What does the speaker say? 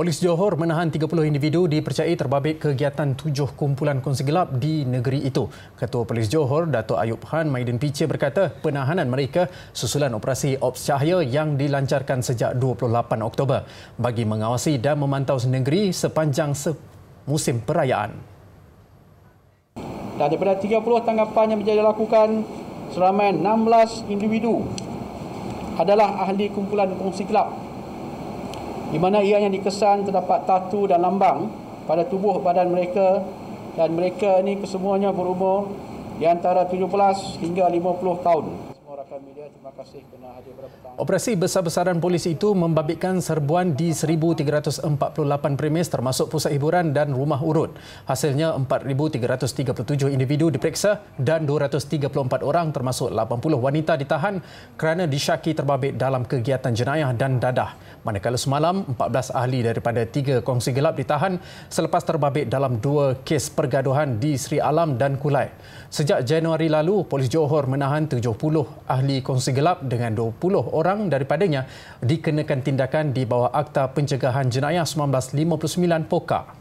Polis Johor menahan 30 individu dipercayai terbabit kegiatan tujuh kumpulan kongsi gelap di negeri itu. Ketua Polis Johor, Dato' Ayub Han Maidin Piche berkata penahanan mereka susulan operasi Ops Cahaya yang dilancarkan sejak 28 Oktober bagi mengawasi dan memantau negeri sepanjang se- musim perayaan. Dan daripada 30 tanggapan yang berjaya dilakukan, seramai 16 individu adalah ahli kumpulan kongsi gelap di mana ia yang dikesan terdapat tatu dan lambang pada tubuh badan mereka dan mereka ini kesemuanya berumur di antara 17 hingga 50 tahun. Operasi besar-besaran polis itu membabitkan serbuan di 1348 premis termasuk pusat hiburan dan rumah urut. Hasilnya 4337 individu diperiksa dan 234 orang termasuk 80 wanita ditahan kerana disyaki terbabit dalam kegiatan jenayah dan dadah. Manakala semalam 14 ahli daripada 3 kongsi gelap ditahan selepas terbabit dalam dua kes pergaduhan di Sri Alam dan Kulai. Sejak Januari lalu, polis Johor menahan 70 ahli ahli kongsi gelap dengan 20 orang daripadanya dikenakan tindakan di bawah Akta Pencegahan Jenayah 1959 POKA.